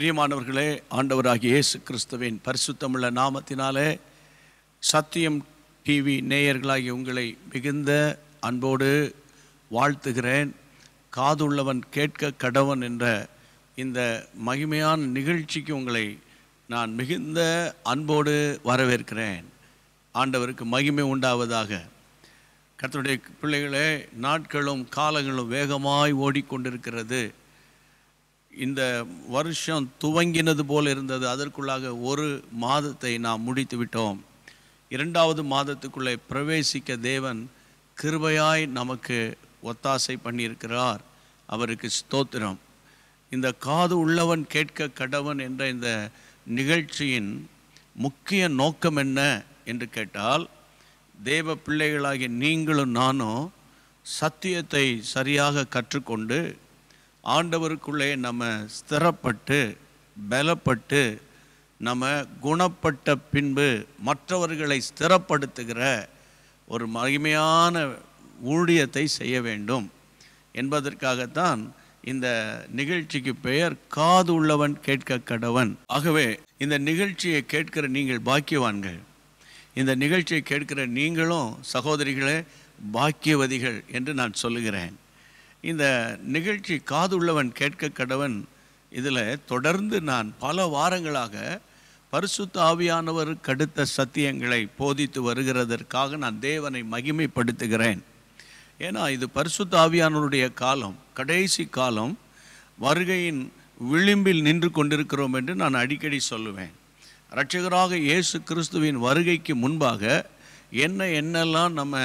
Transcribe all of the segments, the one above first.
பிரியமானவர்களே ஆண்டவராகிய இயேசு கிறிஸ்துவின் பரிசுத்தமுள்ள நாமத்தினாலே சத்தியம் டிவி நேயர்களாகிய உங்களை மிகுந்த அன்போடு வாழ்த்துகிறேன் காதுள்ளவன் கேட்க கடவன் என்ற இந்த மகிமையான நிகழ்ச்சிக்கு உங்களை நான் மிகுந்த அன்போடு வரவேற்கிறேன் ஆண்டவருக்கு மகிமை உண்டாவதாக கத்தனுடைய பிள்ளைகளே நாட்களும் காலங்களும் வேகமாய் ஓடிக்கொண்டிருக்கிறது இந்த வருஷம் துவங்கினது போல் இருந்தது அதற்குள்ளாக ஒரு மாதத்தை நாம் முடித்து விட்டோம் இரண்டாவது மாதத்துக்குள்ளே பிரவேசிக்க தேவன் கிருபையாய் நமக்கு ஒத்தாசை பண்ணியிருக்கிறார் அவருக்கு ஸ்தோத்திரம் இந்த காது உள்ளவன் கேட்க கடவன் என்ற இந்த நிகழ்ச்சியின் முக்கிய நோக்கம் என்ன என்று கேட்டால் தேவ பிள்ளைகளாகிய நீங்களும் நானும் சத்தியத்தை சரியாக கற்றுக்கொண்டு ஆண்டவருக்குள்ளே நம்ம ஸ்திரப்பட்டு பலப்பட்டு நம்ம குணப்பட்ட பின்பு மற்றவர்களை ஸ்திரப்படுத்துகிற ஒரு மகிமையான ஊழியத்தை செய்ய வேண்டும் என்பதற்காகத்தான் இந்த நிகழ்ச்சிக்கு பெயர் காது உள்ளவன் கேட்க கடவன் ஆகவே இந்த நிகழ்ச்சியை கேட்கிற நீங்கள் பாக்கியவான்கள் இந்த நிகழ்ச்சியை கேட்கிற நீங்களும் சகோதரிகளே பாக்கியவதிகள் என்று நான் சொல்லுகிறேன் இந்த நிகழ்ச்சி காதுள்ளவன் கேட்க கடவன் இதில் தொடர்ந்து நான் பல வாரங்களாக பரிசுத்த ஆவியானவர் கடுத்த சத்தியங்களை போதித்து வருகிறதற்காக நான் தேவனை மகிமைப்படுத்துகிறேன் ஏன்னா இது பரிசுத்த ஆவியானவருடைய காலம் கடைசி காலம் வருகையின் விளிம்பில் நின்று கொண்டிருக்கிறோம் என்று நான் அடிக்கடி சொல்லுவேன் ரட்சகராக இயேசு கிறிஸ்துவின் வருகைக்கு முன்பாக என்ன என்னெல்லாம் நம்ம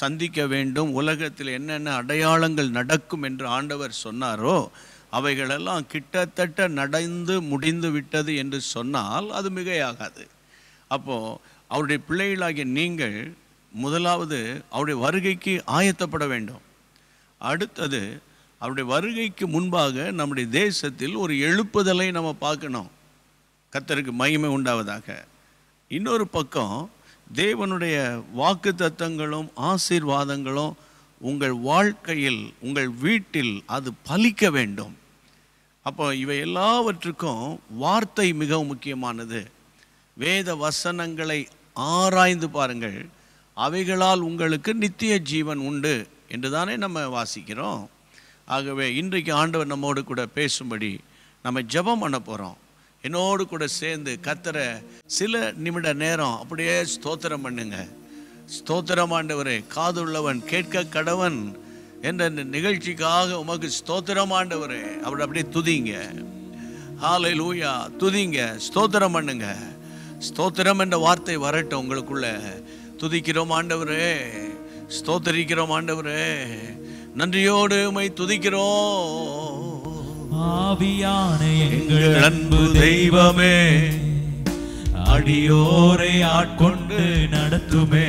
சந்திக்க வேண்டும் உலகத்தில் என்னென்ன அடையாளங்கள் நடக்கும் என்று ஆண்டவர் சொன்னாரோ அவைகளெல்லாம் கிட்டத்தட்ட நடந்து முடிந்து விட்டது என்று சொன்னால் அது மிகையாகாது அப்போது அவருடைய பிள்ளைகளாகிய நீங்கள் முதலாவது அவருடைய வருகைக்கு ஆயத்தப்பட வேண்டும் அடுத்தது அவருடைய வருகைக்கு முன்பாக நம்முடைய தேசத்தில் ஒரு எழுப்புதலை நம்ம பார்க்கணும் கத்தருக்கு மகிமை உண்டாவதாக இன்னொரு பக்கம் தேவனுடைய வாக்கு தத்தங்களும் ஆசீர்வாதங்களும் உங்கள் வாழ்க்கையில் உங்கள் வீட்டில் அது பலிக்க வேண்டும் அப்போ இவை எல்லாவற்றுக்கும் வார்த்தை மிகவும் முக்கியமானது வேத வசனங்களை ஆராய்ந்து பாருங்கள் அவைகளால் உங்களுக்கு நித்திய ஜீவன் உண்டு என்று தானே நம்ம வாசிக்கிறோம் ஆகவே இன்றைக்கு ஆண்டவர் நம்மோடு கூட பேசும்படி நம்ம ஜபம் பண்ண போகிறோம் என்னோடு கூட சேர்ந்து கத்துற சில நிமிட நேரம் அப்படியே ஸ்தோத்திரம் பண்ணுங்க ஸ்தோத்திரம் ஆண்டவரே காதுள்ளவன் கேட்க கடவன் என்ற நிகழ்ச்சிக்காக உமக்கு ஸ்தோத்திரம் ஆண்டவரே அப்படி அப்படியே துதிங்க ஆலை லூயா துதிங்க ஸ்தோத்திரம் பண்ணுங்க ஸ்தோத்திரம் என்ற வார்த்தை வரட்டும் உங்களுக்குள்ள துதிக்கிறோம் ஆண்டவரே ஸ்தோத்தரிக்கிறோம் ஆண்டவரே நன்றியோடு உமை துதிக்கிறோம் ஆவியான எங்கள் அன்பு தெய்வமே அடியோரை ஆட்கொண்டு நடத்துமே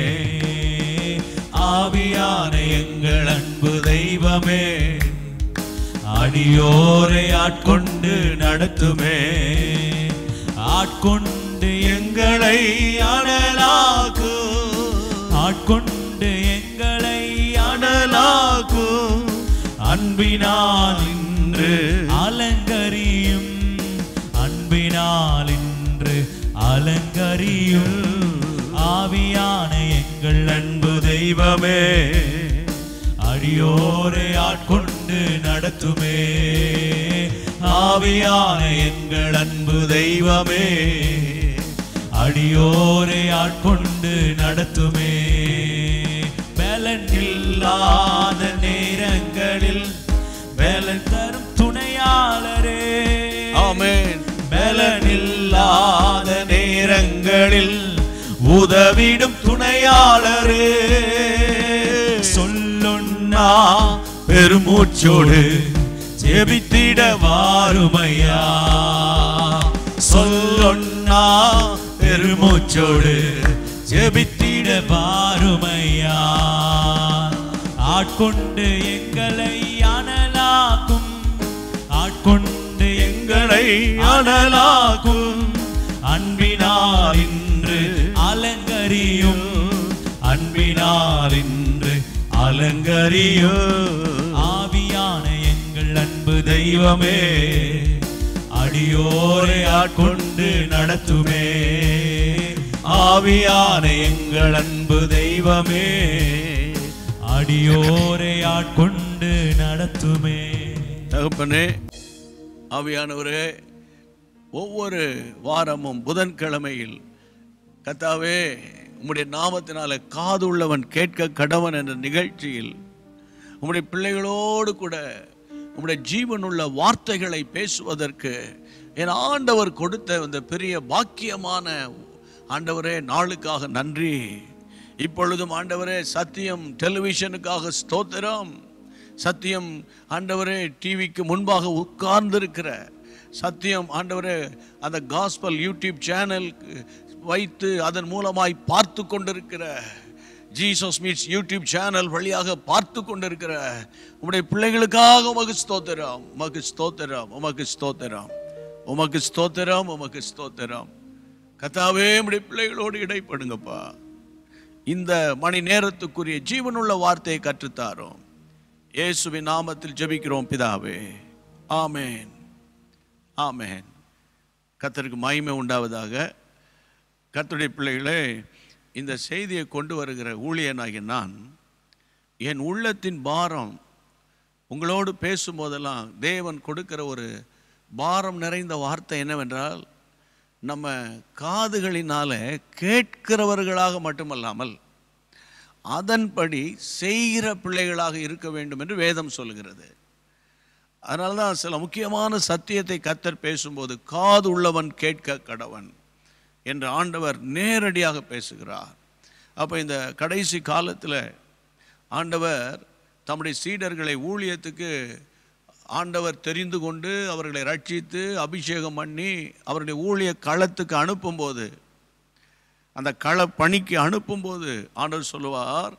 ஆவியான எங்கள் அன்பு தெய்வமே அடியோரை ஆட்கொண்டு நடத்துமே ஆட்கொண்டு எங்களை அனலாக்கு ஆட்கொண்டு எங்களை அனலாக்கு அன்பினால் தெய்வமே அடியோரை ஆட்கொண்டு நடத்துமே ஆவியான எங்கள் அன்பு தெய்வமே அடியோரை ஆட்கொண்டு நடத்துமே பலன் இல்லாத நேரங்களில் பலன் தரும் துணையாளரே ஆமேன் பலன் இல்லாத நேரங்களில் உதவிடும் உரிமையாளரே சொல்லுண்ணா பெருமூச்சோடு ஜெபித்திட வாருமையா சொல்லுண்ணா பெருமூச்சோடு ஜெபித்திட வாருமையா ஆட்கொண்டு எங்களை அனலாகும் ஆட்கொண்டு எங்களை அனலாகும் யார் என்று அலங்கரியோ ஆவியான எங்கள் அன்பு தெய்வமே அடியோரையா கொண்டு நடத்துமே ஆவியான எங்கள் அன்பு தெய்வமே அடியோரையா கொண்டு நடத்துமே தகப்பனே ஆவியானவரே ஒவ்வொரு வாரமும் புதன்கிழமையில் கத்தாவே உம்முடைய நாமத்தினால காது உள்ளவன் கேட்க கடவன் என்ற நிகழ்ச்சியில் உம்முடைய பிள்ளைகளோடு கூட உம்முடைய ஜீவனுள்ள வார்த்தைகளை பேசுவதற்கு என் ஆண்டவர் கொடுத்த அந்த பெரிய பாக்கியமான ஆண்டவரே நாளுக்காக நன்றி இப்பொழுதும் ஆண்டவரே சத்தியம் டெலிவிஷனுக்காக ஸ்தோத்திரம் சத்தியம் ஆண்டவரே டிவிக்கு முன்பாக உட்கார்ந்திருக்கிற சத்தியம் ஆண்டவரே அந்த காஸ்பல் யூடியூப் சேனலுக்கு வைத்து அதன் மூலமாய் பார்த்து கொண்டிருக்கிற ஜீசஸ் மீட்ஸ் யூடியூப் சேனல் வழியாக பார்த்து கொண்டிருக்கிற உங்களுடைய பிள்ளைகளுக்காக உமக்கு ஸ்தோத்திரம் உமக்கு ஸ்தோத்திரம் உமக்கு ஸ்தோத்திரம் உமக்கு ஸ்தோத்திரம் உமக்கு ஸ்தோத்திரம் கத்தாவே உடைய பிள்ளைகளோடு இடைப்படுங்கப்பா இந்த மணி நேரத்துக்குரிய ஜீவனுள்ள வார்த்தையை கற்றுத்தாரோம் இயேசுவின் நாமத்தில் ஜபிக்கிறோம் பிதாவே ஆமேன் ஆமேன் கத்தருக்கு மகிமை உண்டாவதாக கத்துடைய பிள்ளைகளே இந்த செய்தியை கொண்டு வருகிற ஊழியனாகி நான் என் உள்ளத்தின் பாரம் உங்களோடு பேசும்போதெல்லாம் தேவன் கொடுக்கிற ஒரு பாரம் நிறைந்த வார்த்தை என்னவென்றால் நம்ம காதுகளினால் கேட்கிறவர்களாக மட்டுமல்லாமல் அதன்படி செய்கிற பிள்ளைகளாக இருக்க வேண்டும் என்று வேதம் சொல்கிறது அதனால்தான் சில முக்கியமான சத்தியத்தை கத்தர் பேசும்போது காது உள்ளவன் கேட்க கடவன் என்று ஆண்டவர் நேரடியாக பேசுகிறார் அப்போ இந்த கடைசி காலத்தில் ஆண்டவர் தம்முடைய சீடர்களை ஊழியத்துக்கு ஆண்டவர் தெரிந்து கொண்டு அவர்களை ரட்சித்து அபிஷேகம் பண்ணி அவருடைய ஊழிய களத்துக்கு அனுப்பும்போது அந்த கள பணிக்கு அனுப்பும்போது ஆண்டவர் சொல்லுவார்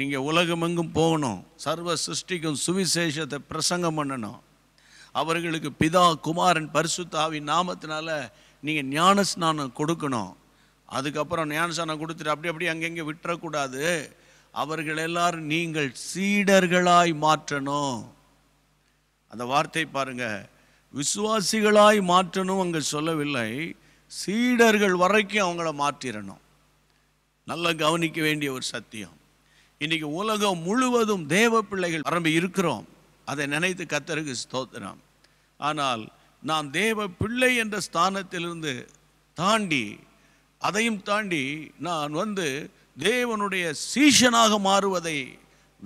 நீங்கள் உலகமெங்கும் போகணும் சர்வ சிருஷ்டிக்கும் சுவிசேஷத்தை பிரசங்கம் பண்ணணும் அவர்களுக்கு பிதா குமாரன் பரிசுத்தாவின் நாமத்தினால நீங்கள் ஞான ஸ்நானம் கொடுக்கணும் அதுக்கப்புறம் ஞான ஸ்நானம் கொடுத்துட்டு அப்படி அப்படி அங்கங்கே விட்டுறக்கூடாது அவர்கள் எல்லாரும் நீங்கள் சீடர்களாய் மாற்றணும் அந்த வார்த்தை பாருங்க விசுவாசிகளாய் மாற்றணும் அங்கே சொல்லவில்லை சீடர்கள் வரைக்கும் அவங்கள மாற்றிடணும் நல்லா கவனிக்க வேண்டிய ஒரு சத்தியம் இன்றைக்கி உலகம் முழுவதும் தேவ பிள்ளைகள் பரம்பி இருக்கிறோம் அதை நினைத்து கத்தருக்கு ஸ்தோத்திரம் ஆனால் நான் தேவ பிள்ளை என்ற ஸ்தானத்திலிருந்து தாண்டி அதையும் தாண்டி நான் வந்து தேவனுடைய சீஷனாக மாறுவதை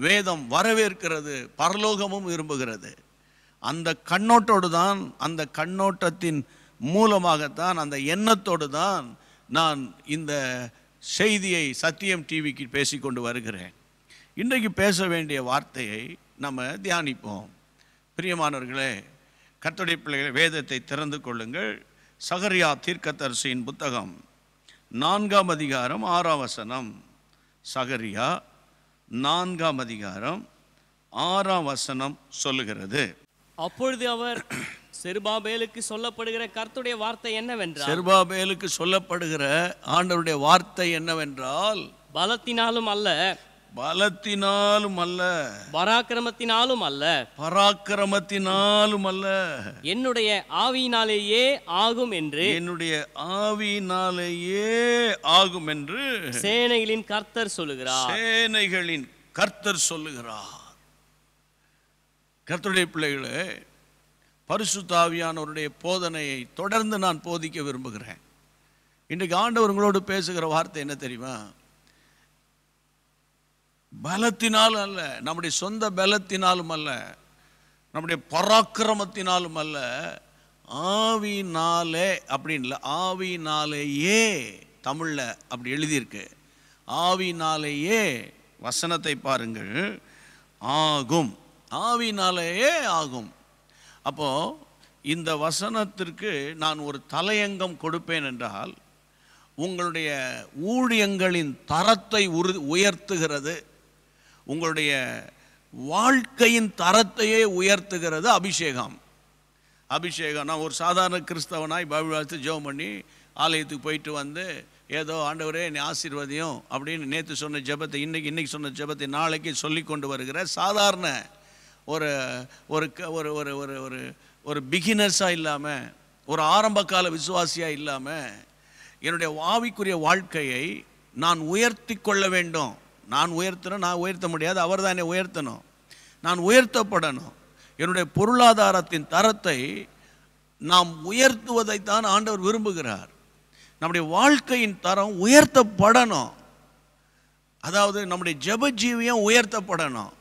வேதம் வரவேற்கிறது பரலோகமும் விரும்புகிறது அந்த கண்ணோட்டோடு தான் அந்த கண்ணோட்டத்தின் மூலமாகத்தான் அந்த எண்ணத்தோடு தான் நான் இந்த செய்தியை சத்தியம் டிவிக்கு பேசிக்கொண்டு வருகிறேன் இன்றைக்கு பேச வேண்டிய வார்த்தையை நம்ம தியானிப்போம் பிரியமானவர்களே கத்தடி பிள்ளைகளை வேதத்தை திறந்து கொள்ளுங்கள் சகரியா தீர்க்கத்தரசியின் புத்தகம் நான்காம் அதிகாரம் ஆறாம் வசனம் சகரியா நான்காம் அதிகாரம் ஆறாம் வசனம் சொல்லுகிறது அப்பொழுது அவர் செருபாபேலுக்கு சொல்லப்படுகிற கர்த்துடைய வார்த்தை என்னவென்றால் செருபாபேலுக்கு சொல்லப்படுகிற ஆண்டவருடைய வார்த்தை என்னவென்றால் பலத்தினாலும் அல்ல பலத்தினாலும் அல்ல பராக்கிரமத்தினாலும் அல்ல பராக்கிரமத்தினாலும் அல்ல என்னுடைய ஆவியினாலேயே ஆகும் என்று என்னுடைய ஆவியினாலேயே ஆகும் என்று சேனைகளின் கர்த்தர் சொல்லுகிறார் சேனைகளின் கர்த்தர் சொல்லுகிறார் கர்த்தருடைய பிள்ளைகளே தாவியானவருடைய போதனையை தொடர்ந்து நான் போதிக்க விரும்புகிறேன் இன்றைக்கு ஆண்டவர்களோடு பேசுகிற வார்த்தை என்ன தெரியுமா பலத்தினால் அல்ல நம்முடைய சொந்த பலத்தினாலும் அல்ல நம்முடைய பராக்கிரமத்தினாலும் அல்ல ஆவினாலே அப்படின்ல ஆவினாலேயே தமிழில் அப்படி எழுதியிருக்கு ஆவினாலேயே வசனத்தை பாருங்கள் ஆகும் ஆவினாலேயே ஆகும் அப்போது இந்த வசனத்திற்கு நான் ஒரு தலையங்கம் கொடுப்பேன் என்றால் உங்களுடைய ஊழியங்களின் தரத்தை உரு உயர்த்துகிறது உங்களுடைய வாழ்க்கையின் தரத்தையே உயர்த்துகிறது அபிஷேகம் அபிஷேகம் நான் ஒரு சாதாரண கிறிஸ்தவனாய் பைபிள் ஜெபம் பண்ணி ஆலயத்துக்கு போயிட்டு வந்து ஏதோ ஆண்டவரே என் ஆசீர்வதியும் அப்படின்னு நேற்று சொன்ன ஜெபத்தை இன்றைக்கி இன்றைக்கி சொன்ன ஜெபத்தை நாளைக்கு சொல்லி கொண்டு வருகிற சாதாரண ஒரு ஒரு க ஒரு ஒரு ஒரு ஒரு ஒரு பிகினர்ஸாக இல்லாமல் ஒரு ஆரம்பகால விசுவாசியாக இல்லாமல் என்னுடைய ஆவிக்குரிய வாழ்க்கையை நான் உயர்த்தி கொள்ள வேண்டும் நான் உயர்த்தணும் நான் உயர்த்த முடியாது அவர் தானே உயர்த்தணும் நான் உயர்த்தப்படணும் என்னுடைய பொருளாதாரத்தின் தரத்தை நாம் உயர்த்துவதைத்தான் ஆண்டவர் விரும்புகிறார் நம்முடைய வாழ்க்கையின் தரம் உயர்த்தப்படணும் அதாவது நம்முடைய ஜப ஜீவியம் உயர்த்தப்படணும்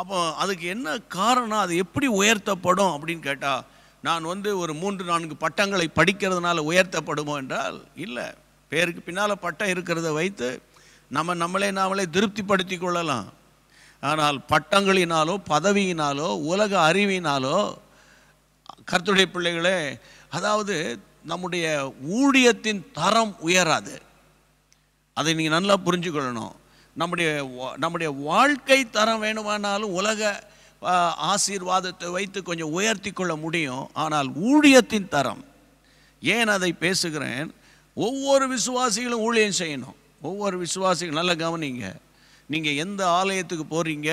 அப்போ அதுக்கு என்ன காரணம் அது எப்படி உயர்த்தப்படும் அப்படின்னு கேட்டால் நான் வந்து ஒரு மூன்று நான்கு பட்டங்களை படிக்கிறதுனால உயர்த்தப்படுமோ என்றால் இல்லை பேருக்கு பின்னால் பட்டம் இருக்கிறத வைத்து நம்ம நம்மளே நாமளே திருப்திப்படுத்தி கொள்ளலாம் ஆனால் பட்டங்களினாலோ பதவியினாலோ உலக அறிவினாலோ கர்த்துடைய பிள்ளைகளே அதாவது நம்முடைய ஊழியத்தின் தரம் உயராது அதை நீங்கள் நல்லா புரிஞ்சுக்கொள்ளணும் நம்முடைய நம்முடைய வாழ்க்கை தரம் வேணுமானாலும் உலக ஆசீர்வாதத்தை வைத்து கொஞ்சம் உயர்த்தி கொள்ள முடியும் ஆனால் ஊழியத்தின் தரம் ஏன் அதை பேசுகிறேன் ஒவ்வொரு விசுவாசிகளும் ஊழியம் செய்யணும் ஒவ்வொரு விசுவாசிக்கும் நல்லா கவனிங்க நீங்கள் எந்த ஆலயத்துக்கு போகிறீங்க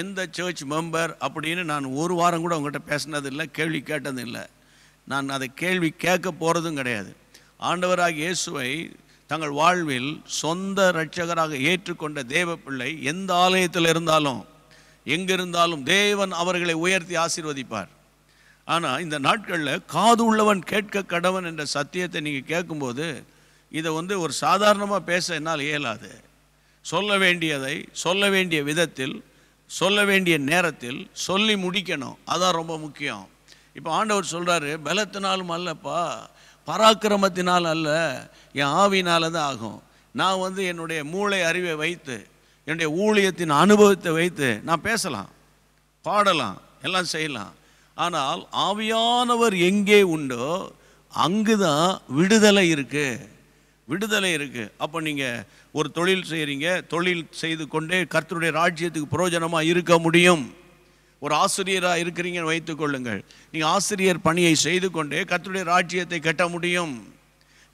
எந்த சர்ச் மெம்பர் அப்படின்னு நான் ஒரு வாரம் கூட உங்கள்கிட்ட பேசினதில்லை கேள்வி கேட்டதில்லை நான் அதை கேள்வி கேட்க போகிறதும் கிடையாது ஆண்டவராக இயேசுவை தங்கள் வாழ்வில் சொந்த இரட்சகராக ஏற்றுக்கொண்ட தேவ பிள்ளை எந்த ஆலயத்தில் இருந்தாலும் எங்கிருந்தாலும் தேவன் அவர்களை உயர்த்தி ஆசீர்வதிப்பார் ஆனால் இந்த நாட்களில் காது உள்ளவன் கேட்க கடவன் என்ற சத்தியத்தை நீங்கள் கேட்கும்போது இதை வந்து ஒரு சாதாரணமாக பேச என்னால் இயலாது சொல்ல வேண்டியதை சொல்ல வேண்டிய விதத்தில் சொல்ல வேண்டிய நேரத்தில் சொல்லி முடிக்கணும் அதான் ரொம்ப முக்கியம் இப்போ ஆண்டவர் சொல்கிறாரு பலத்தினாலும் அல்லப்பா பராக்கிரமத்தினால் அல்ல என் ஆவினால் தான் ஆகும் நான் வந்து என்னுடைய மூளை அறிவை வைத்து என்னுடைய ஊழியத்தின் அனுபவத்தை வைத்து நான் பேசலாம் பாடலாம் எல்லாம் செய்யலாம் ஆனால் ஆவியானவர் எங்கே உண்டோ அங்கு தான் விடுதலை இருக்குது விடுதலை இருக்குது அப்போ நீங்கள் ஒரு தொழில் செய்கிறீங்க தொழில் செய்து கொண்டே கர்த்தருடைய ராஜ்யத்துக்கு பிரயோஜனமாக இருக்க முடியும் ஒரு ஆசிரியராக இருக்கிறீங்கன்னு வைத்துக்கொள்ளுங்கள் நீங்கள் ஆசிரியர் பணியை செய்து கொண்டே கர்த்தருடைய ராஜ்யத்தை கட்ட முடியும்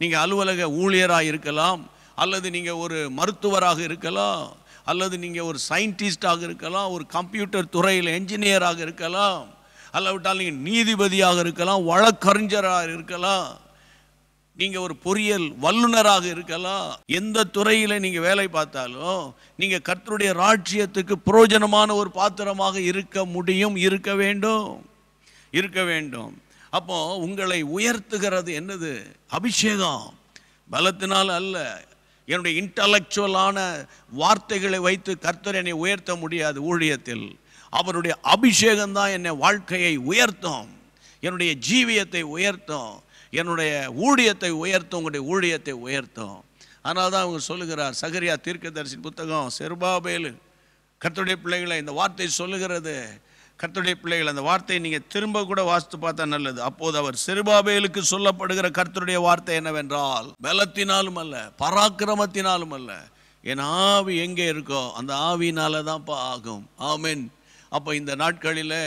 நீங்கள் அலுவலக ஊழியராக இருக்கலாம் அல்லது நீங்கள் ஒரு மருத்துவராக இருக்கலாம் அல்லது நீங்கள் ஒரு சயின்டிஸ்டாக இருக்கலாம் ஒரு கம்ப்யூட்டர் துறையில் என்ஜினியராக இருக்கலாம் அல்லவிட்டால் நீங்கள் நீதிபதியாக இருக்கலாம் வழக்கறிஞராக இருக்கலாம் நீங்கள் ஒரு பொறியியல் வல்லுநராக இருக்கலாம் எந்த துறையில் நீங்கள் வேலை பார்த்தாலும் நீங்கள் கர்த்தருடைய ராட்சியத்துக்கு புரோஜனமான ஒரு பாத்திரமாக இருக்க முடியும் இருக்க வேண்டும் இருக்க வேண்டும் அப்போ உங்களை உயர்த்துகிறது என்னது அபிஷேகம் பலத்தினால் அல்ல என்னுடைய இன்டலெக்சுவலான வார்த்தைகளை வைத்து கர்த்தர் என்னை உயர்த்த முடியாது ஊழியத்தில் அவருடைய அபிஷேகம் தான் என்னை வாழ்க்கையை உயர்த்தும் என்னுடைய ஜீவியத்தை உயர்த்தும் என்னுடைய ஊழியத்தை உயர்த்தும் உங்களுடைய ஊழியத்தை உயர்த்தும் அதனால தான் அவங்க சொல்லுகிறார் சகரியா தீர்க்கதரிசி புத்தகம் செருபாபேலு கத்துடைய பிள்ளைகளை இந்த வார்த்தை சொல்லுகிறது கர்த்தருடைய பிள்ளைகள் அந்த வார்த்தையை நீங்கள் திரும்ப கூட வாசித்து பார்த்தா நல்லது அப்போது அவர் செருபாபேலுக்கு சொல்லப்படுகிற கர்த்தருடைய வார்த்தை என்னவென்றால் பலத்தினாலும் அல்ல பராக்கிரமத்தினாலும் அல்ல என் ஆவி எங்கே இருக்கோ அந்த ஆவினால தான்ப்பா ஆகும் ஆமீன் அப்போ இந்த நாட்களில்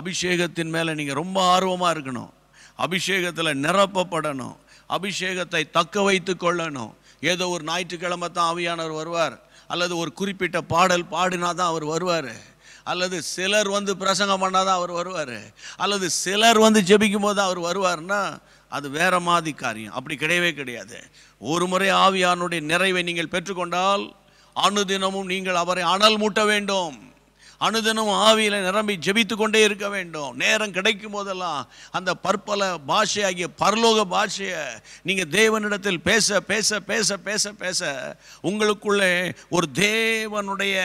அபிஷேகத்தின் மேலே நீங்கள் ரொம்ப ஆர்வமாக இருக்கணும் அபிஷேகத்தில் நிரப்பப்படணும் அபிஷேகத்தை தக்க வைத்து கொள்ளணும் ஏதோ ஒரு ஞாயிற்றுக்கிழமை தான் ஆவியானவர் வருவார் அல்லது ஒரு குறிப்பிட்ட பாடல் பாடினா தான் அவர் வருவார் அல்லது சிலர் வந்து பிரசங்கம் பண்ணால் தான் அவர் வருவார் அல்லது சிலர் வந்து ஜெபிக்கும் போது அவர் வருவார்னா அது வேற மாதிரி காரியம் அப்படி கிடையவே கிடையாது ஒரு முறை ஆவியானுடைய நிறைவை நீங்கள் பெற்றுக்கொண்டால் அனுதினமும் நீங்கள் அவரை அனல் மூட்ட வேண்டும் அனுதினம் ஆவியில் நிரம்பி ஜெபித்து கொண்டே இருக்க வேண்டும் நேரம் கிடைக்கும் போதெல்லாம் அந்த பற்பல பாஷையாகிய பரலோக பாஷையை நீங்கள் தேவனிடத்தில் பேச பேச பேச பேச பேச உங்களுக்குள்ளே ஒரு தேவனுடைய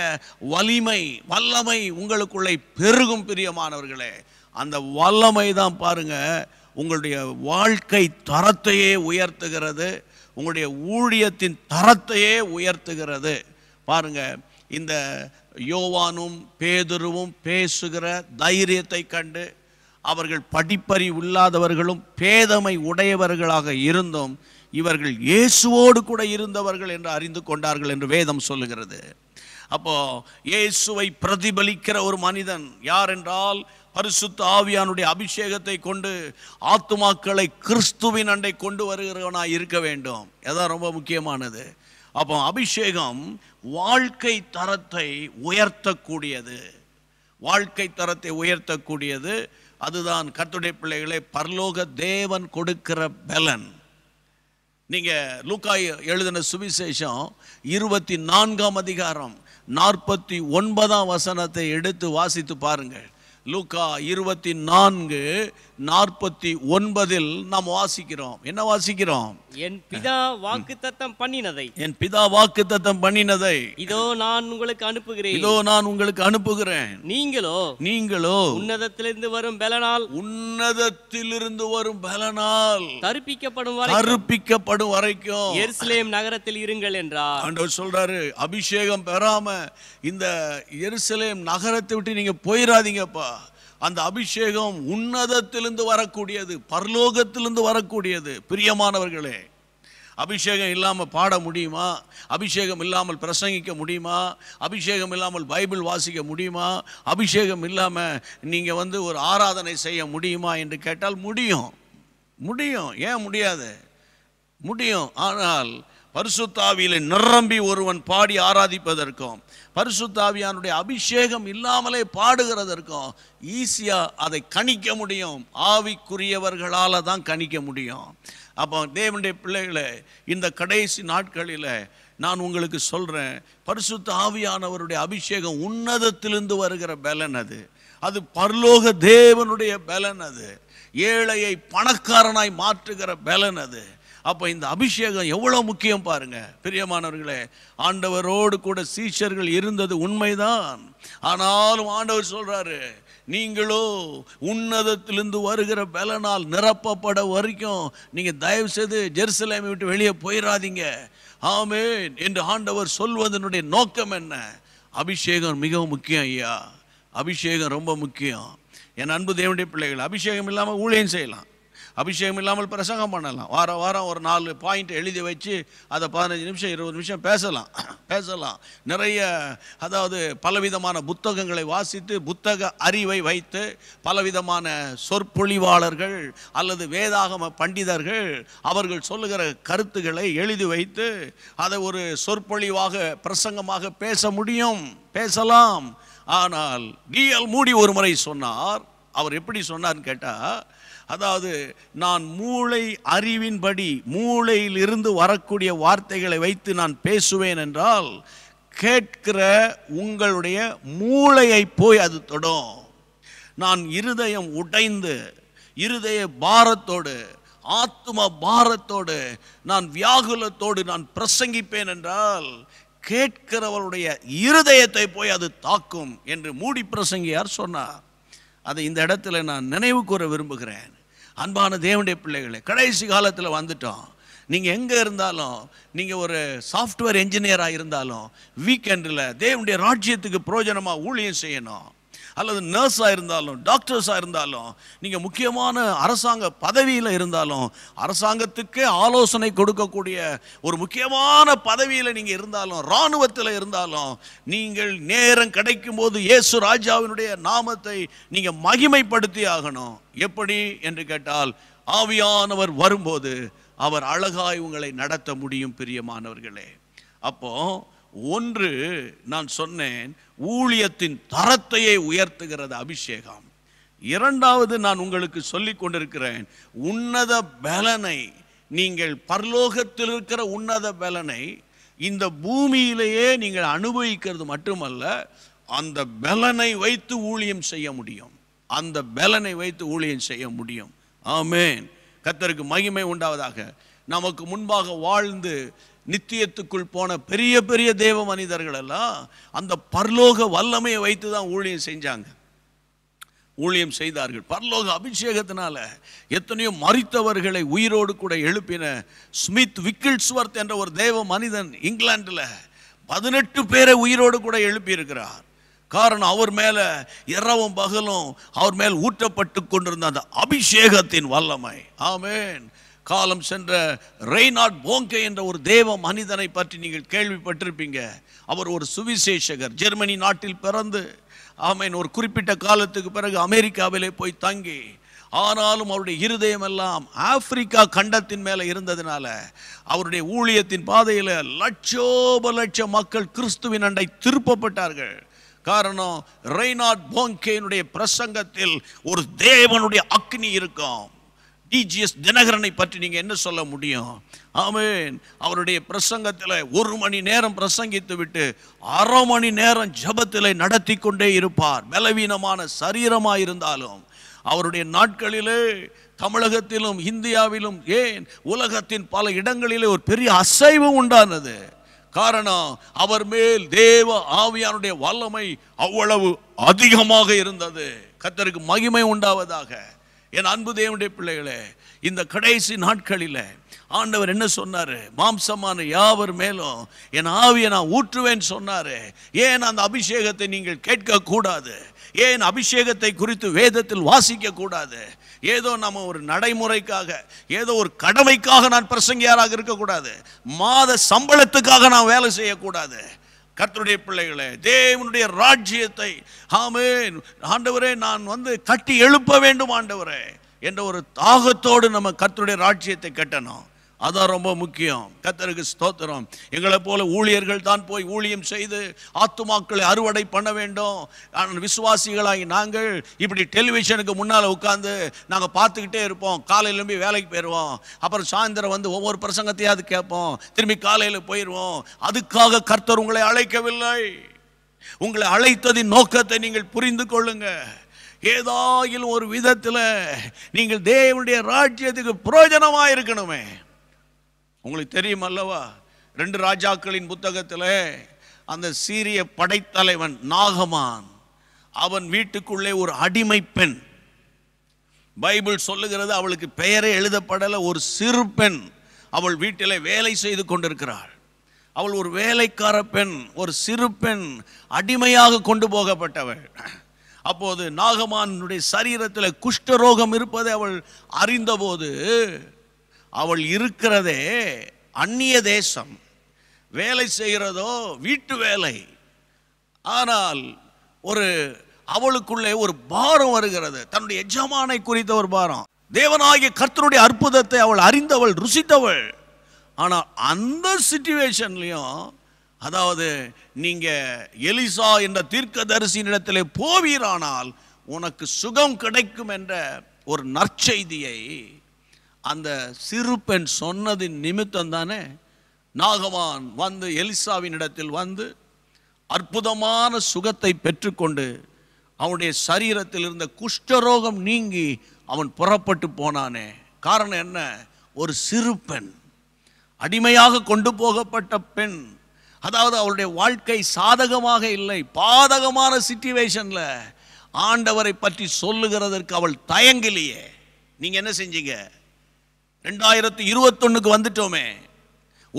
வலிமை வல்லமை உங்களுக்குள்ளே பெருகும் பிரியமானவர்களே அந்த வல்லமை தான் பாருங்கள் உங்களுடைய வாழ்க்கை தரத்தையே உயர்த்துகிறது உங்களுடைய ஊழியத்தின் தரத்தையே உயர்த்துகிறது பாருங்கள் இந்த யோவானும் பேதுருவும் பேசுகிற தைரியத்தை கண்டு அவர்கள் படிப்பறி உள்ளாதவர்களும் பேதமை உடையவர்களாக இருந்தும் இவர்கள் இயேசுவோடு கூட இருந்தவர்கள் என்று அறிந்து கொண்டார்கள் என்று வேதம் சொல்லுகிறது அப்போ இயேசுவை பிரதிபலிக்கிற ஒரு மனிதன் யார் என்றால் பரிசுத்த ஆவியானுடைய அபிஷேகத்தை கொண்டு ஆத்துமாக்களை கிறிஸ்துவின் அண்டை கொண்டு வருகிறவனாக இருக்க வேண்டும் அதான் ரொம்ப முக்கியமானது அப்போ அபிஷேகம் வாழ்க்கை தரத்தை உயர்த்தக்கூடியது வாழ்க்கை தரத்தை உயர்த்தக்கூடியது அதுதான் கத்துடைய பிள்ளைகளை பரலோக தேவன் கொடுக்கிற பலன் நீங்கள் லூக்காய் எழுதின சுவிசேஷம் இருபத்தி நான்காம் அதிகாரம் நாற்பத்தி ஒன்பதாம் வசனத்தை எடுத்து வாசித்து பாருங்கள் லூக்கா இருபத்தி நான்கு நாற்பத்தி ஒன்பதில் நாம் வாசிக்கிறோம் என்ன வாசிக்கிறோம் என் பிதா வாக்கு தத்தம் பண்ணினதை என் பிதா வாக்கு தத்தம் பண்ணினதை இதோ நான் உங்களுக்கு அனுப்புகிறேன் இதோ நான் உங்களுக்கு அனுப்புகிறேன் நீங்களோ நீங்களோ உன்னதத்திலிருந்து வரும் பலனால் உன்னதத்திலிருந்து வரும் பலனால் தருப்பிக்கப்படும் வரை தருப்பிக்கப்படும் வரைக்கும் எருசலேம் நகரத்தில் இருங்கள் என்றார் ஆண்டவர் சொல்றாரு அபிஷேகம் பெறாம இந்த எருசலேம் நகரத்தை விட்டு நீங்க போயிடாதீங்கப்பா அந்த அபிஷேகம் உன்னதத்திலிருந்து வரக்கூடியது பரலோகத்திலிருந்து வரக்கூடியது பிரியமானவர்களே அபிஷேகம் இல்லாமல் பாட முடியுமா அபிஷேகம் இல்லாமல் பிரசங்கிக்க முடியுமா அபிஷேகம் இல்லாமல் பைபிள் வாசிக்க முடியுமா அபிஷேகம் இல்லாமல் நீங்கள் வந்து ஒரு ஆராதனை செய்ய முடியுமா என்று கேட்டால் முடியும் முடியும் ஏன் முடியாது முடியும் ஆனால் பரிசுத்தாவியில் நிரம்பி ஒருவன் பாடி ஆராதிப்பதற்கும் பரிசுத்தாவியானுடைய அபிஷேகம் இல்லாமலே பாடுகிறதற்கும் ஈஸியாக அதை கணிக்க முடியும் ஆவிக்குரியவர்களால் தான் கணிக்க முடியும் அப்போ தேவனுடைய பிள்ளைகளை இந்த கடைசி நாட்களில் நான் உங்களுக்கு சொல்கிறேன் பரிசுத்த ஆவியானவருடைய அபிஷேகம் உன்னதத்திலிருந்து வருகிற பலன் அது அது பரலோக தேவனுடைய பலன் அது ஏழையை பணக்காரனாய் மாற்றுகிற பலன் அது அப்போ இந்த அபிஷேகம் எவ்வளோ முக்கியம் பாருங்கள் பிரியமானவர்களே ஆண்டவரோடு கூட சீஷர்கள் இருந்தது உண்மைதான் ஆனாலும் ஆண்டவர் சொல்கிறாரு நீங்களோ உன்னதத்திலிருந்து வருகிற பலனால் நிரப்பப்பட வரைக்கும் நீங்கள் தயவு செய்து ஜெருசலேமை விட்டு வெளியே போயிடாதீங்க ஆமே என்று ஆண்டவர் சொல்வதனுடைய நோக்கம் என்ன அபிஷேகம் மிகவும் முக்கியம் ஐயா அபிஷேகம் ரொம்ப முக்கியம் என் அன்பு தேவனுடைய பிள்ளைகள் அபிஷேகம் இல்லாமல் ஊழியம் செய்யலாம் அபிஷேகம் இல்லாமல் பிரசங்கம் பண்ணலாம் வாரம் வாரம் ஒரு நாலு பாயிண்ட் எழுதி வச்சு அதை பதினஞ்சு நிமிஷம் இருபது நிமிஷம் பேசலாம் பேசலாம் நிறைய அதாவது பலவிதமான புத்தகங்களை வாசித்து புத்தக அறிவை வைத்து பலவிதமான சொற்பொழிவாளர்கள் அல்லது வேதாகம பண்டிதர்கள் அவர்கள் சொல்லுகிற கருத்துக்களை எழுதி வைத்து அதை ஒரு சொற்பொழிவாக பிரசங்கமாக பேச முடியும் பேசலாம் ஆனால் டிஎல் மூடி ஒரு முறை சொன்னார் அவர் எப்படி சொன்னார்னு கேட்டால் அதாவது நான் மூளை அறிவின்படி மூளையிலிருந்து வரக்கூடிய வார்த்தைகளை வைத்து நான் பேசுவேன் என்றால் கேட்கிற உங்களுடைய மூளையை போய் அது தொடும் நான் இருதயம் உடைந்து இருதய பாரத்தோடு ஆத்ம பாரத்தோடு நான் வியாகுலத்தோடு நான் பிரசங்கிப்பேன் என்றால் கேட்கிறவருடைய இருதயத்தை போய் அது தாக்கும் என்று மூடி பிரசங்கியார் சொன்னார் அதை இந்த இடத்துல நான் நினைவு கூற விரும்புகிறேன் அன்பான தேவனுடைய பிள்ளைகளை கடைசி காலத்தில் வந்துட்டோம் நீங்கள் எங்கே இருந்தாலும் நீங்கள் ஒரு சாஃப்ட்வேர் என்ஜினியராக இருந்தாலும் வீக்கெண்டில் தேவனுடைய ராஜ்யத்துக்கு பிரயோஜனமாக ஊழியம் செய்யணும் அல்லது நர்ஸாக இருந்தாலும் டாக்டர்ஸாக இருந்தாலும் நீங்கள் முக்கியமான அரசாங்க பதவியில் இருந்தாலும் அரசாங்கத்துக்கே ஆலோசனை கொடுக்கக்கூடிய ஒரு முக்கியமான பதவியில் நீங்கள் இருந்தாலும் இராணுவத்தில் இருந்தாலும் நீங்கள் நேரம் கிடைக்கும் போது இயேசு ராஜாவினுடைய நாமத்தை நீங்கள் மகிமைப்படுத்தி ஆகணும் எப்படி என்று கேட்டால் ஆவியானவர் வரும்போது அவர் அழகாய் உங்களை நடத்த முடியும் பிரியமானவர்களே அப்போ ஒன்று நான் சொன்னேன் ஊழியத்தின் தரத்தையே உயர்த்துகிறது அபிஷேகம் இரண்டாவது நான் உங்களுக்கு சொல்லி கொண்டிருக்கிறேன் உன்னத பலனை நீங்கள் பரலோகத்தில் இருக்கிற உன்னத பலனை இந்த பூமியிலேயே நீங்கள் அனுபவிக்கிறது மட்டுமல்ல அந்த பலனை வைத்து ஊழியம் செய்ய முடியும் அந்த பலனை வைத்து ஊழியம் செய்ய முடியும் ஆமேன் கத்தருக்கு மகிமை உண்டாவதாக நமக்கு முன்பாக வாழ்ந்து நித்தியத்துக்குள் போன பெரிய பெரிய தேவ மனிதர்கள் எல்லாம் அந்த பர்லோக வல்லமையை வைத்து தான் ஊழியம் செஞ்சாங்க ஊழியம் செய்தார்கள் பர்லோக அபிஷேகத்தினால எத்தனையோ மறித்தவர்களை உயிரோடு கூட எழுப்பின ஸ்மித் விக்கிள்ஸ்வர்த் என்ற ஒரு தேவ மனிதன் இங்கிலாந்தில் பதினெட்டு பேரை உயிரோடு கூட எழுப்பியிருக்கிறார் காரணம் அவர் மேலே இரவும் பகலும் அவர் மேல் ஊற்றப்பட்டு கொண்டிருந்த அந்த அபிஷேகத்தின் வல்லமை ஆமேன் காலம் சென்ற ரெய்னாட் போங்கே என்ற ஒரு தேவ மனிதனை பற்றி நீங்கள் கேள்விப்பட்டிருப்பீங்க அவர் ஒரு சுவிசேஷகர் ஜெர்மனி நாட்டில் பிறந்து ஆமீன் ஒரு குறிப்பிட்ட காலத்துக்கு பிறகு அமெரிக்காவிலே போய் தங்கி ஆனாலும் அவருடைய இருதயம் எல்லாம் ஆப்பிரிக்கா கண்டத்தின் மேலே இருந்ததுனால அவருடைய ஊழியத்தின் பாதையில் லட்சோப லட்ச மக்கள் கிறிஸ்துவின் அண்டை திருப்பப்பட்டார்கள் காரணம் ரெய்னாட் போங்கேனுடைய பிரசங்கத்தில் ஒரு தேவனுடைய அக்னி இருக்கும் டிஜிஎஸ் தினகரனை பற்றி நீங்கள் என்ன சொல்ல முடியும் ஆமேன் அவருடைய பிரசங்கத்தில் ஒரு மணி நேரம் பிரசங்கித்து விட்டு அரை மணி நேரம் ஜபத்தில் நடத்தி கொண்டே இருப்பார் பலவீனமான சரீரமாக இருந்தாலும் அவருடைய நாட்களிலே தமிழகத்திலும் இந்தியாவிலும் ஏன் உலகத்தின் பல இடங்களிலே ஒரு பெரிய அசைவு உண்டானது காரணம் அவர் மேல் தேவ ஆவியானுடைய வல்லமை அவ்வளவு அதிகமாக இருந்தது கத்தருக்கு மகிமை உண்டாவதாக என் அன்பு தேவனுடைய பிள்ளைகளே இந்த கடைசி நாட்களில் ஆண்டவர் என்ன சொன்னார் மாம்சமான யாவர் மேலும் என் ஆவியை நான் ஊற்றுவேன்னு சொன்னார் ஏன் அந்த அபிஷேகத்தை நீங்கள் கேட்கக்கூடாது ஏன் அபிஷேகத்தை குறித்து வேதத்தில் வாசிக்கக்கூடாது ஏதோ நம்ம ஒரு நடைமுறைக்காக ஏதோ ஒரு கடமைக்காக நான் பிரசங்கியாராக இருக்கக்கூடாது மாத சம்பளத்துக்காக நான் வேலை செய்யக்கூடாது கர்த்தருடைய பிள்ளைகளே தேவனுடைய ராஜ்யத்தை ஆமே ஆண்டவரே நான் வந்து கட்டி எழுப்ப வேண்டும் ஆண்டவரே என்ற ஒரு தாகத்தோடு நம்ம கர்த்தருடைய ராஜ்யத்தை கட்டணும் அதான் ரொம்ப முக்கியம் கத்தருக்கு ஸ்தோத்திரம் எங்களை போல ஊழியர்கள் தான் போய் ஊழியம் செய்து ஆத்துமாக்களை அறுவடை பண்ண வேண்டும் ஆனால் விசுவாசிகளாகி நாங்கள் இப்படி டெலிவிஷனுக்கு முன்னால் உட்காந்து நாங்கள் பார்த்துக்கிட்டே இருப்போம் காலையில் போய் வேலைக்கு போயிடுவோம் அப்புறம் சாயந்தரம் வந்து ஒவ்வொரு பிரசங்கத்தையாவது கேட்போம் திரும்பி காலையில் போயிடுவோம் அதுக்காக கர்த்தர் உங்களை அழைக்கவில்லை உங்களை அழைத்ததின் நோக்கத்தை நீங்கள் புரிந்து கொள்ளுங்கள் ஏதாயிலும் ஒரு விதத்தில் நீங்கள் தேவனுடைய ராஜ்யத்துக்கு பிரயோஜனமாக இருக்கணுமே உங்களுக்கு தெரியும் அல்லவா ரெண்டு ராஜாக்களின் புத்தகத்தில் அந்த சீரிய படைத்தலைவன் நாகமான் அவன் வீட்டுக்குள்ளே ஒரு அடிமை பெண் பைபிள் சொல்லுகிறது அவளுக்கு பெயரே எழுதப்படலை ஒரு சிறு பெண் அவள் வீட்டில் வேலை செய்து கொண்டிருக்கிறாள் அவள் ஒரு வேலைக்கார பெண் ஒரு சிறு பெண் அடிமையாக கொண்டு போகப்பட்டவள் அப்போது நாகமானுடைய சரீரத்தில் குஷ்டரோகம் இருப்பதை அவள் அறிந்தபோது அவள் இருக்கிறதே அந்நிய தேசம் வேலை செய்கிறதோ வீட்டு வேலை ஆனால் ஒரு அவளுக்குள்ளே ஒரு பாரம் வருகிறது தன்னுடைய எஜமானை குறித்த ஒரு பாரம் தேவனாகிய கர்த்தனுடைய அற்புதத்தை அவள் அறிந்தவள் ருசித்தவள் ஆனால் அந்த சுச்சுவேஷன்லையும் அதாவது நீங்கள் எலிசா என்ற தீர்க்க இடத்திலே போவீரானால் உனக்கு சுகம் கிடைக்கும் என்ற ஒரு நற்செய்தியை அந்த சிறு பெண் சொன்னதின் நிமித்தம் தானே நாகவான் வந்து எலிசாவின் இடத்தில் வந்து அற்புதமான சுகத்தை பெற்றுக்கொண்டு அவனுடைய சரீரத்தில் இருந்த குஷ்டரோகம் நீங்கி அவன் புறப்பட்டு போனானே காரணம் என்ன ஒரு சிறு பெண் அடிமையாக கொண்டு போகப்பட்ட பெண் அதாவது அவளுடைய வாழ்க்கை சாதகமாக இல்லை பாதகமான சிச்சுவேஷனில் ஆண்டவரை பற்றி சொல்லுகிறதற்கு அவள் தயங்கிலேயே நீங்கள் என்ன செஞ்சீங்க ரெண்டாயிரத்தி இருபத்தொன்னுக்கு வந்துட்டோமே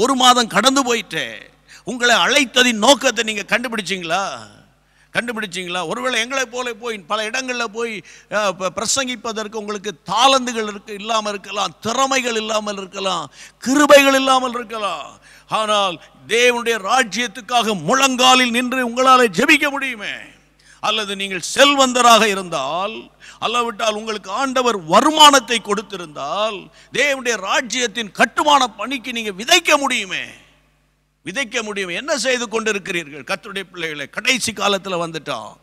ஒரு மாதம் கடந்து போயிட்டே உங்களை அழைத்ததின் நோக்கத்தை நீங்கள் கண்டுபிடிச்சிங்களா கண்டுபிடிச்சிங்களா ஒருவேளை எங்களை போல போய் பல இடங்களில் போய் பிரசங்கிப்பதற்கு உங்களுக்கு தாளந்துகள் இருக்கு இல்லாமல் இருக்கலாம் திறமைகள் இல்லாமல் இருக்கலாம் கிருபைகள் இல்லாமல் இருக்கலாம் ஆனால் தேவனுடைய ராஜ்யத்துக்காக முழங்காலில் நின்று உங்களால் ஜெபிக்க முடியுமே அல்லது நீங்கள் செல்வந்தராக இருந்தால் அல்லாவிட்டால் உங்களுக்கு ஆண்டவர் வருமானத்தை கொடுத்திருந்தால் தேவனுடைய ராஜ்யத்தின் கட்டுமான பணிக்கு நீங்கள் விதைக்க முடியுமே விதைக்க முடியும் என்ன செய்து கொண்டிருக்கிறீர்கள் கத்துடைய பிள்ளைகளை கடைசி காலத்தில் வந்துட்டோம்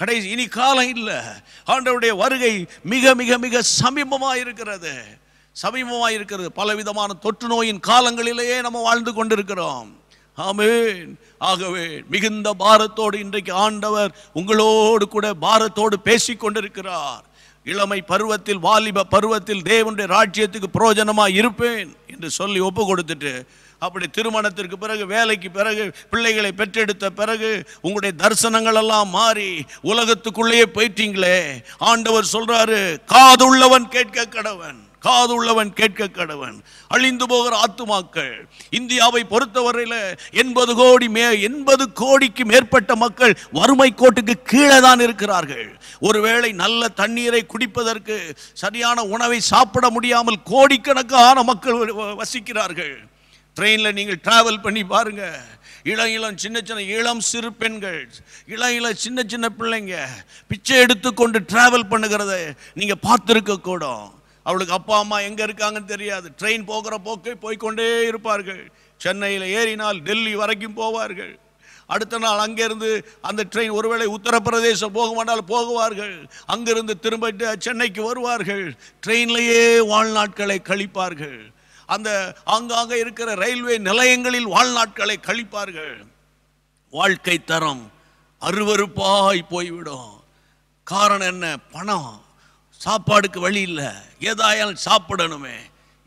கடைசி இனி காலம் இல்லை ஆண்டவருடைய வருகை மிக மிக மிக சமீபமாக இருக்கிறது சமீபமாக இருக்கிறது பலவிதமான தொற்று நோயின் காலங்களிலேயே நம்ம வாழ்ந்து கொண்டிருக்கிறோம் ஆமேன் ஆகவே மிகுந்த பாரத்தோடு இன்றைக்கு ஆண்டவர் உங்களோடு கூட பாரத்தோடு பேசி கொண்டிருக்கிறார் இளமை பருவத்தில் வாலிப பருவத்தில் தேவனுடைய ராஜ்யத்துக்கு பிரயோஜனமாக இருப்பேன் என்று சொல்லி ஒப்பு கொடுத்துட்டு அப்படி திருமணத்திற்கு பிறகு வேலைக்கு பிறகு பிள்ளைகளை பெற்றெடுத்த பிறகு உங்களுடைய தரிசனங்கள் எல்லாம் மாறி உலகத்துக்குள்ளேயே போயிட்டீங்களே ஆண்டவர் சொல்றாரு காதுள்ளவன் கேட்க கடவன் காது உள்ளவன் கேட்க கடவன் அழிந்து போகிற ஆத்துமாக்கள் இந்தியாவை பொறுத்தவரையில் எண்பது கோடி மே எண்பது கோடிக்கு மேற்பட்ட மக்கள் வறுமை கோட்டுக்கு கீழே தான் இருக்கிறார்கள் ஒருவேளை நல்ல தண்ணீரை குடிப்பதற்கு சரியான உணவை சாப்பிட முடியாமல் கோடிக்கணக்கான மக்கள் வசிக்கிறார்கள் ட்ரெயினில் நீங்கள் ட்ராவல் பண்ணி பாருங்கள் இளம் இளம் சின்ன சின்ன இளம் சிறு பெண்கள் இளம் இளம் சின்ன சின்ன பிள்ளைங்க பிச்சை எடுத்துக்கொண்டு ட்ராவல் பண்ணுகிறத நீங்கள் பார்த்துருக்க கூடும் அவளுக்கு அப்பா அம்மா எங்கே இருக்காங்கன்னு தெரியாது ட்ரெயின் போகிற போக்கை போய்கொண்டே இருப்பார்கள் சென்னையில் ஏறினால் டெல்லி வரைக்கும் போவார்கள் அடுத்த நாள் அங்கேருந்து அந்த ட்ரெயின் ஒருவேளை உத்தரப்பிரதேசம் போக மாட்டால் போகுவார்கள் அங்கிருந்து திரும்ப சென்னைக்கு வருவார்கள் ட்ரெயின்லேயே வாழ்நாட்களை கழிப்பார்கள் அந்த ஆங்காங்க இருக்கிற ரயில்வே நிலையங்களில் வாழ்நாட்களை கழிப்பார்கள் வாழ்க்கை தரம் அருவறுப்பாய் போய்விடும் காரணம் என்ன பணம் சாப்பாடுக்கு வழி இல்லை ஏதாயாலும் சாப்பிடணுமே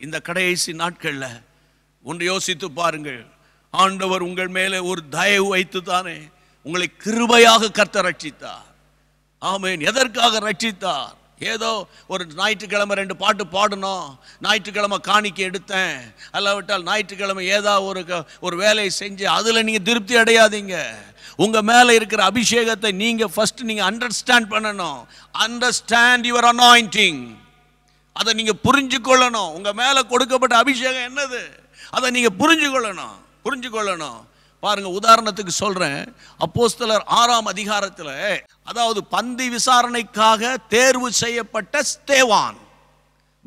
இந்த கடைசி நாட்களில் ஒன்று யோசித்து பாருங்கள் ஆண்டவர் உங்கள் மேலே ஒரு தயவு வைத்து தானே உங்களை கிருபையாக கர்த்த ரட்சித்தார் ஆமேன் எதற்காக ரட்சித்தார் ஏதோ ஒரு ஞாயிற்றுக்கிழமை ரெண்டு பாட்டு பாடணும் ஞாயிற்றுக்கிழமை காணிக்க எடுத்தேன் அல்லாவிட்டால் ஞாயிற்றுக்கிழமை ஏதாவது ஒரு ஒரு வேலையை செஞ்சு அதில் நீங்கள் திருப்தி அடையாதீங்க உங்கள் மேலே இருக்கிற அபிஷேகத்தை நீங்கள் ஃபஸ்ட்டு நீங்கள் அண்டர்ஸ்டாண்ட் பண்ணணும் அண்டர்ஸ்டாண்ட் யுவர் அனாயிண்டிங் அதை நீங்கள் புரிஞ்சு கொள்ளணும் உங்கள் மேலே கொடுக்கப்பட்ட அபிஷேகம் என்னது அதை நீங்கள் புரிஞ்சு கொள்ளணும் புரிஞ்சு கொள்ளணும் பாருங்கள் உதாரணத்துக்கு சொல்கிறேன் அப்போஸ்தலர் ஆறாம் அதிகாரத்தில் அதாவது பந்தி விசாரணைக்காக தேர்வு செய்யப்பட்ட ஸ்தேவான்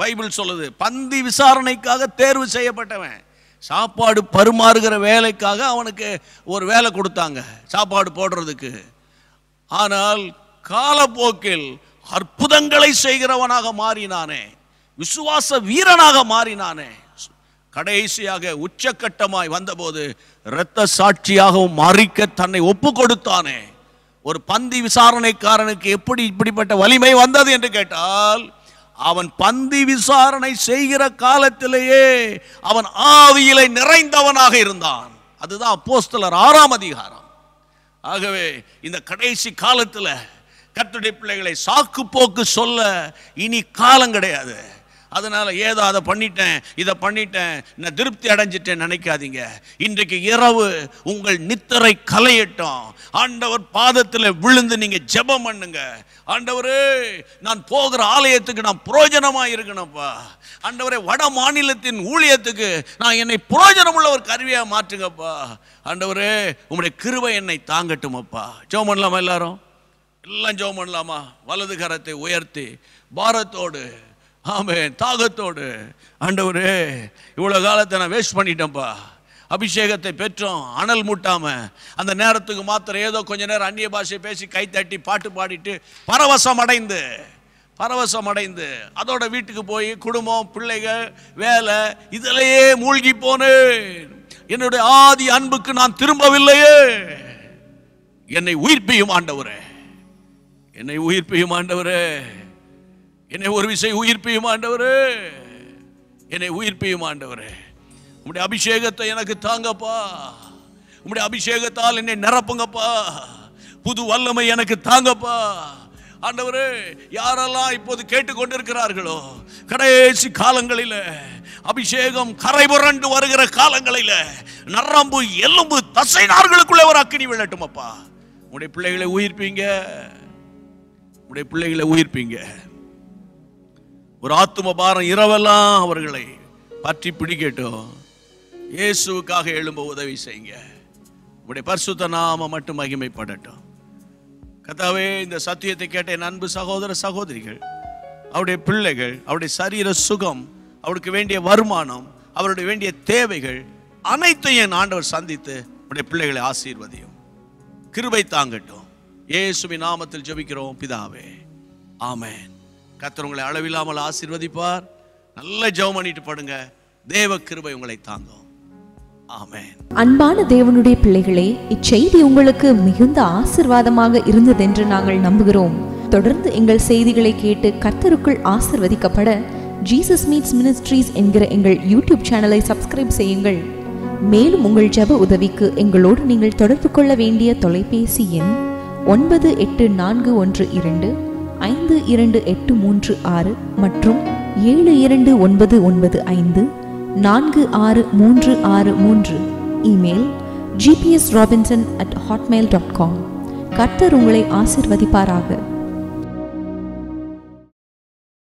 பைபிள் சொல்லுது பந்தி விசாரணைக்காக தேர்வு செய்யப்பட்டவன் சாப்பாடு பருமாறுகிற வேலைக்காக அவனுக்கு ஒரு வேலை கொடுத்தாங்க சாப்பாடு போடுறதுக்கு ஆனால் காலப்போக்கில் அற்புதங்களை செய்கிறவனாக மாறினானே விசுவாச வீரனாக மாறினானே கடைசியாக உச்சக்கட்டமாய் வந்தபோது இரத்த சாட்சியாகவும் மறிக்க தன்னை ஒப்பு கொடுத்தானே ஒரு பந்தி விசாரணைக்காரனுக்கு எப்படி இப்படிப்பட்ட வலிமை வந்தது என்று கேட்டால் அவன் பந்தி விசாரணை செய்கிற காலத்திலேயே அவன் ஆவியிலை நிறைந்தவனாக இருந்தான் அதுதான் போஸ்தலர் ஆறாம் அதிகாரம் ஆகவே இந்த கடைசி காலத்தில் கத்துடைய பிள்ளைகளை சாக்கு போக்கு சொல்ல இனி காலம் கிடையாது அதனால் ஏதோ அதை பண்ணிட்டேன் இதை பண்ணிட்டேன் நான் திருப்தி அடைஞ்சிட்டேன் நினைக்காதீங்க இன்றைக்கு இரவு உங்கள் நித்தரை கலையட்டும் ஆண்டவர் பாதத்தில் விழுந்து நீங்கள் ஜெபம் பண்ணுங்க ஆண்டவரே நான் போகிற ஆலயத்துக்கு நான் புரோஜனமாக இருக்கணும்ப்பா ஆண்டவரே வட மாநிலத்தின் ஊழியத்துக்கு நான் என்னை உள்ள ஒரு கருவியாக மாற்றுங்கப்பா ஆண்டவரே உங்களுடைய கிருவை என்னை தாங்கட்டுமப்பா அப்பா ஜோம் பண்ணலாமா எல்லாரும் எல்லாம் ஜோம் பண்ணலாமா வலது கரத்தை உயர்த்தி பாரத்தோடு ஆமே தாகத்தோடு ஆண்டவரே இவ்வளோ காலத்தை நான் வேஸ்ட் பண்ணிட்டேன்ப்பா அபிஷேகத்தை பெற்றோம் அனல் மூட்டாமல் அந்த நேரத்துக்கு மாத்திரம் ஏதோ கொஞ்ச நேரம் அந்நிய பாஷை பேசி கைத்தட்டி பாட்டு பாடிட்டு பரவசம் அடைந்து பரவசம் அடைந்து அதோட வீட்டுக்கு போய் குடும்பம் பிள்ளைகள் வேலை இதிலேயே மூழ்கி போனேன் என்னுடைய ஆதி அன்புக்கு நான் திரும்பவில்லையே என்னை உயிர்ப்பியும் ஆண்டவரே என்னை உயிர்ப்பியும் ஆண்டவரே என்னை ஒரு விசை உயிர்ப்பியும் ஆண்டவரே என்னை உயிர்ப்பியும் ஆண்டவரே உங்களுடைய அபிஷேகத்தை எனக்கு தாங்கப்பா உங்களுடைய அபிஷேகத்தால் என்னை நிரப்புங்கப்பா புது வல்லமை எனக்கு தாங்கப்பா ஆண்டவர் யாரெல்லாம் இப்போது கேட்டுக்கொண்டிருக்கிறார்களோ கடைசி காலங்களில் அபிஷேகம் கரை புரண்டு வருகிற காலங்களில் நரம்பு எலும்பு தசை நார்களுக்குள்ளே ஒரு அக்கினி விழட்டும் அப்பா உடைய பிள்ளைகளை உயிர்ப்பீங்க உடைய பிள்ளைகளை உயிர்ப்பீங்க ஒரு ஆத்தும பாரம் இரவெல்லாம் அவர்களை பற்றி பிடிக்கட்டும் இயேசுக்காக எழும்ப உதவி செய்யுங்க உடைய பரிசுத்த நாம மட்டும் மகிமைப்படட்டும் கதாவே இந்த சத்தியத்தை கேட்ட என் அன்பு சகோதர சகோதரிகள் அவருடைய பிள்ளைகள் அவருடைய சரீர சுகம் அவருக்கு வேண்டிய வருமானம் அவருடைய வேண்டிய தேவைகள் அனைத்தையும் என் ஆண்டவர் சந்தித்து உடைய பிள்ளைகளை ஆசீர்வதியும் கிருபை தாங்கட்டும் ஏசுமி நாமத்தில் ஜபிக்கிறோம் பிதாவே ஆமேன் கத்தர் உங்களை அளவில்லாமல் ஆசீர்வதிப்பார் நல்ல ஜெபம் பண்ணிட்டு படுங்க தேவ கிருபை உங்களை தாங்கும் அன்பான தேவனுடைய பிள்ளைகளே இச்செய்தி உங்களுக்கு மிகுந்த ஆசிர்வாதமாக இருந்ததென்று நாங்கள் நம்புகிறோம் தொடர்ந்து எங்கள் செய்திகளை கேட்டு கர்த்தருக்குள் ஆசிர்வதிக்கப்பட ஜீசஸ் மீட்ஸ் மினிஸ்ட்ரீஸ் என்கிற எங்கள் யூடியூப் சேனலை சப்ஸ்கிரைப் செய்யுங்கள் மேலும் உங்கள் ஜப உதவிக்கு எங்களோடு நீங்கள் தொடர்பு கொள்ள வேண்டிய தொலைபேசி எண் ஒன்பது எட்டு நான்கு ஒன்று இரண்டு ஐந்து இரண்டு எட்டு மூன்று ஆறு மற்றும் ஏழு இரண்டு ஒன்பது ஒன்பது ஐந்து நான்கு ஆறு மூன்று ஆறு மூன்று email GPS Robinson at Hotmail dot com கர்த்தர் உங்களை ஆசிர்வதிப்பாராக